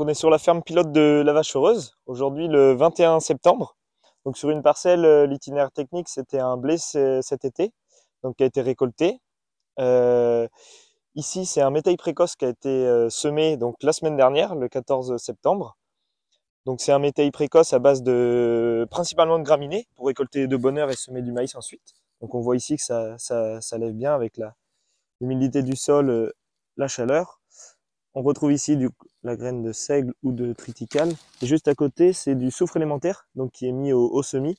on est sur la ferme pilote de la Vache Heureuse, aujourd'hui le 21 septembre. Donc sur une parcelle, euh, l'itinéraire technique, c'était un blé cet été, donc qui a été récolté. Euh, ici, c'est un métail précoce qui a été euh, semé donc la semaine dernière, le 14 septembre. Donc c'est un métail précoce à base de principalement de graminées pour récolter de bonheur et semer du maïs ensuite. Donc on voit ici que ça, lève bien avec l'humidité du sol, la chaleur. On retrouve ici du, la graine de seigle ou de triticale. juste à côté, c'est du soufre élémentaire, donc qui est mis au, semis,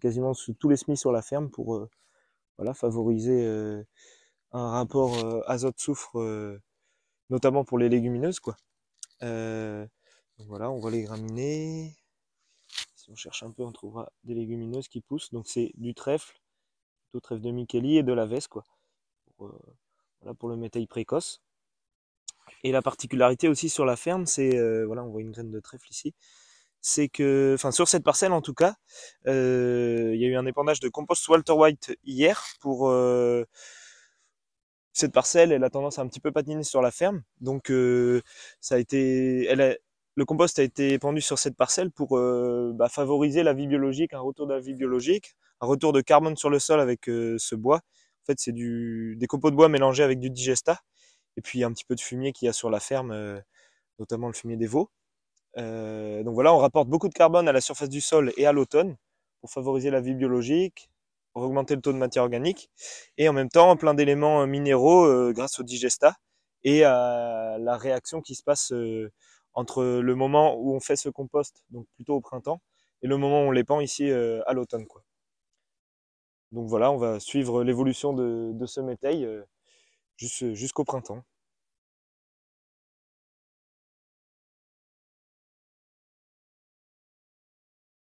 quasiment sous tous les semis sur la ferme pour euh, voilà, favoriser euh, un rapport euh, azote-soufre, notamment pour les légumineuses. Quoi. voilà, on va les graminer. Si on cherche un peu, on trouvera des légumineuses qui poussent. Donc c'est du trèfle, du trèfle de Micheli et de la veste, quoi. Pour, pour le métail précoce. Et la particularité aussi sur la ferme, c'est euh, voilà, on voit une graine de trèfle ici. C'est que, enfin, sur cette parcelle en tout cas, euh, il y a eu un épandage de compost Walter White hier pour euh, cette parcelle. Elle a tendance à un petit peu patiner sur la ferme, donc ça a été, elle le compost a été épandu sur cette parcelle pour bah, favoriser la vie biologique, un retour de la vie biologique, un retour de carbone sur le sol avec ce bois. En fait, c'est du des copeaux de bois mélangés avec du digesta et puis un petit peu de fumier qu'il y a sur la ferme, euh, notamment le fumier des veaux. Euh, donc voilà, on rapporte beaucoup de carbone à la surface du sol et à l'automne pour favoriser la vie biologique, pour augmenter le taux de matière organique, et en même temps plein d'éléments euh, minéraux grâce au digestat et à la réaction qui se passe entre le moment où on fait ce compost, donc plutôt au printemps, et le moment où on l'épand ici à l'automne. Donc voilà, on va suivre l'évolution de, ce métail jusqu'au printemps.